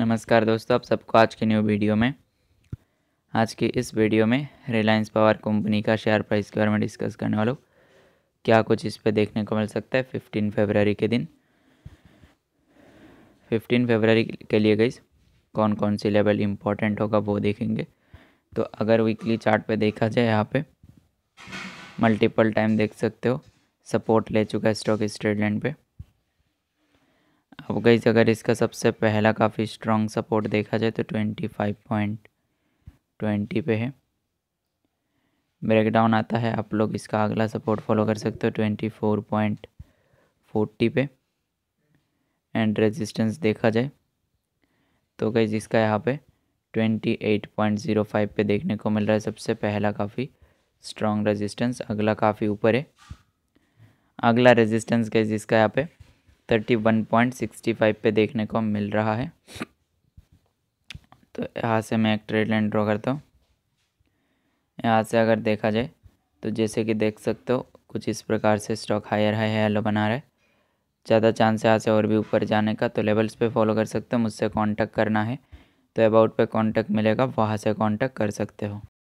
नमस्कार दोस्तों आप सबको आज के न्यू वीडियो में आज की इस वीडियो में रिलायंस पावर कंपनी का शेयर प्राइस के बारे में डिस्कस करने वाला हूँ क्या कुछ इस पर देखने को मिल सकता है फिफ्टीन फेबररी के दिन फिफ्टीन फेबररी के लिए गई कौन कौन सी लेवल इम्पोर्टेंट होगा वो देखेंगे तो अगर वीकली चार्ट पे देखा जाए यहाँ पे मल्टीपल टाइम देख सकते हो सपोर्ट ले चुका है स्टॉक इस ट्रेड लाइन पे अब गई अगर इसका सबसे पहला काफ़ी स्ट्रॉन्ग सपोर्ट देखा जाए तो ट्वेंटी फाइव पॉइंट ट्वेंटी पे है ब्रेकडाउन आता है आप लोग इसका अगला सपोर्ट फॉलो कर सकते हो ट्वेंटी फोर पॉइंट फोर्टी पे एंड रेजिस्टेंस देखा जाए तो गई इसका यहाँ पे twenty eight point zero five पे देखने को मिल रहा है सबसे पहला काफ़ी स्ट्रॉन्ग रेजिस्टेंस अगला काफ़ी ऊपर है अगला रेजिस्टेंस गई जिसका यहाँ पे thirty one point sixty five पे देखने को मिल रहा है तो यहाँ से मैं एक ट्रेड लाइन ड्रॉ करता हूँ यहाँ से अगर देखा जाए तो जैसे कि देख सकते हो कुछ इस प्रकार से स्टॉक हायर हाई हेलो बना रहा है ज़्यादा चांस यहाँ से और भी ऊपर जाने का तो लेवल्स पे फॉलो कर सकते हो मुझसे कांटेक्ट करना है तो अबाउट पे कांटेक्ट मिलेगा वहाँ से कांटेक्ट कर सकते हो